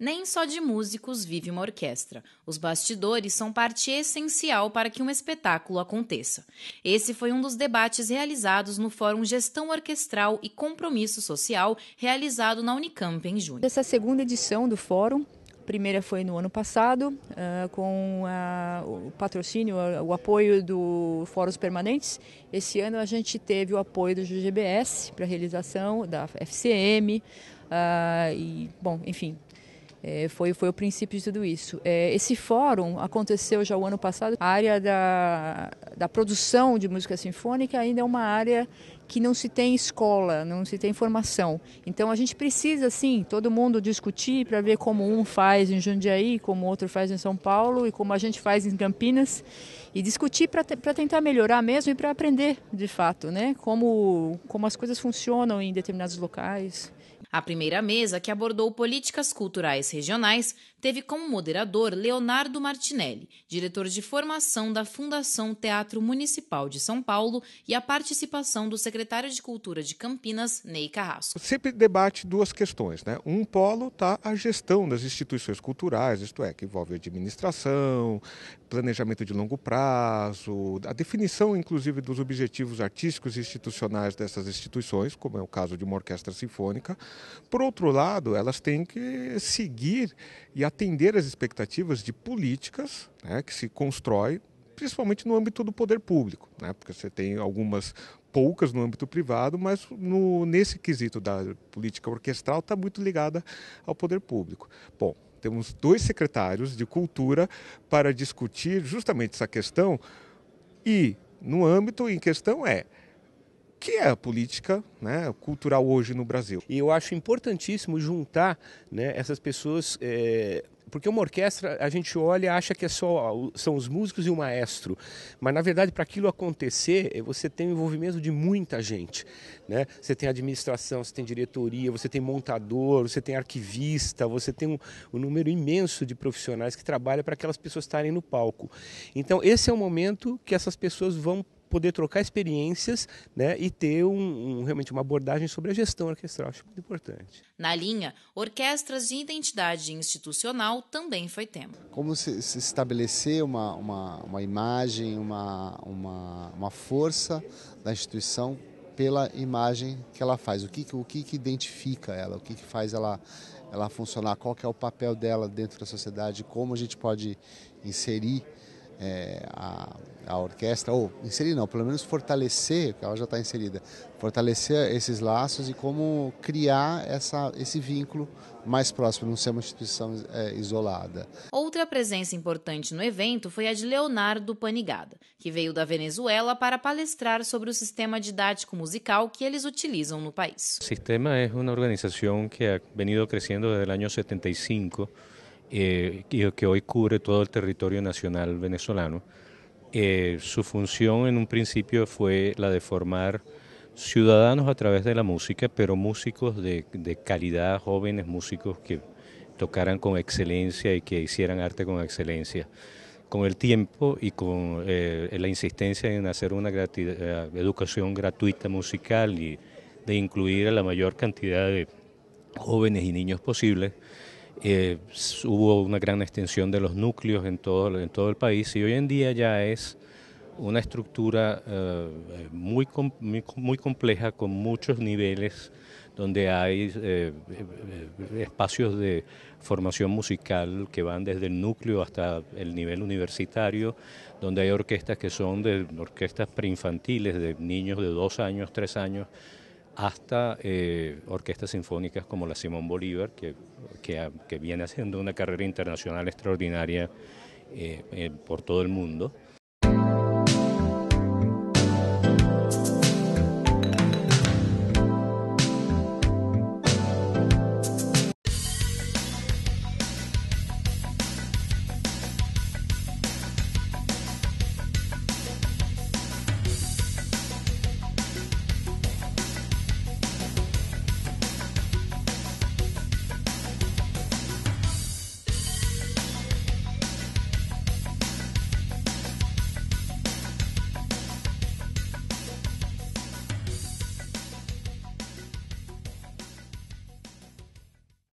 Nem só de músicos vive uma orquestra. Os bastidores são parte essencial para que um espetáculo aconteça. Esse foi um dos debates realizados no Fórum Gestão Orquestral e Compromisso Social, realizado na Unicamp em junho. Essa segunda edição do fórum a primeira foi no ano passado, uh, com uh, o patrocínio, uh, o apoio do Fóruns Permanentes. Esse ano a gente teve o apoio do GGBS para a realização da FCM. e, bom, enfim, é, foi, foi o princípio de tudo isso. É, esse fórum aconteceu já o ano passado. A área da, da produção de música sinfônica ainda é uma área que não se tem escola, não se tem formação. Então a gente precisa, sim, todo mundo discutir para ver como um faz em Jundiaí, como outro faz em São Paulo e como a gente faz em Campinas e discutir para tentar melhorar mesmo e para aprender de fato, né? Como, como as coisas funcionam em determinados locais. A primeira mesa, que abordou políticas culturais regionais, teve como moderador Leonardo Martinelli, diretor de formação da Fundação Teatro Municipal de São Paulo, e a participação do secretário de Cultura de Campinas, Ney Carrasco. Sempre debate duas questões, né? Um polo está a gestão das instituições culturais, isto é, que envolve administração, planejamento de longo prazo, a definição, inclusive, dos objetivos artísticos e institucionais dessas instituições, como é o caso de uma orquestra sinfônica. Por outro lado, elas têm que seguir e atender as expectativas de políticas né, que se constrói, principalmente no âmbito do poder público, né, porque você tem algumas poucas no âmbito privado, mas no, nesse quesito da política orquestral está muito ligada ao poder público. Bom, temos dois secretários de cultura para discutir justamente essa questão e no âmbito em questão é que é a política né, cultural hoje no Brasil. E eu acho importantíssimo juntar né, essas pessoas. É, porque uma orquestra, a gente olha e acha que é só, são os músicos e o maestro. Mas, na verdade, para aquilo acontecer, eh, você tem o envolvimento de muita gente. Né? Você tem administração, você tem diretoria, você tem montador, você tem arquivista, você tem um, um número imenso de profissionais que trabalham para aquelas pessoas estarem no palco. Então, esse é o momento que essas pessoas vão poder trocar experiências né, e ter um, um, realmente uma abordagem sobre a gestão orquestral. Acho muito importante. Na linha, orquestras de identidade institucional também foi tema. Como se, se estabelecer uma, uma, uma imagem, uma, uma, uma força da instituição pela imagem que ela faz, o que, o que, que identifica ela, o que, que faz ela, ela funcionar, qual que é o papel dela dentro da sociedade, como a gente pode inserir é, a, a orquestra, ou inserir não, pelo menos fortalecer, que ela já está inserida, fortalecer esses laços e como criar essa, esse vínculo mais próximo, não ser uma instituição é, isolada. Outra presença importante no evento foi a de Leonardo Panigada, que veio da Venezuela para palestrar sobre o sistema didático musical que eles utilizam no país. O Sistema é uma organização que ha venido crescendo desde o ano 75 eh, que hoy cubre todo el territorio nacional venezolano. Eh, su función en un principio fue la de formar ciudadanos a través de la música, pero músicos de, de calidad, jóvenes músicos que tocaran con excelencia y que hicieran arte con excelencia con el tiempo y con eh, la insistencia en hacer una eh, educación gratuita musical y de incluir a la mayor cantidad de jóvenes y niños posible, eh, hubo una gran extensión de los núcleos en todo, el país y hoy en día ya es una estructura eh, muy, compleja con muchos niveles donde hay eh, espacios de formación musical que van desde el núcleo hasta el nivel universitario, donde hay orquestas que son de orquestas preinfantiles, de niños de dos años, tres años, hasta eh, orquestas sinfónicas como la Simón Bolívar, que, que, ah, viene haciendo una carrera internacional extraordinaria eh, eh, por todo el mundo.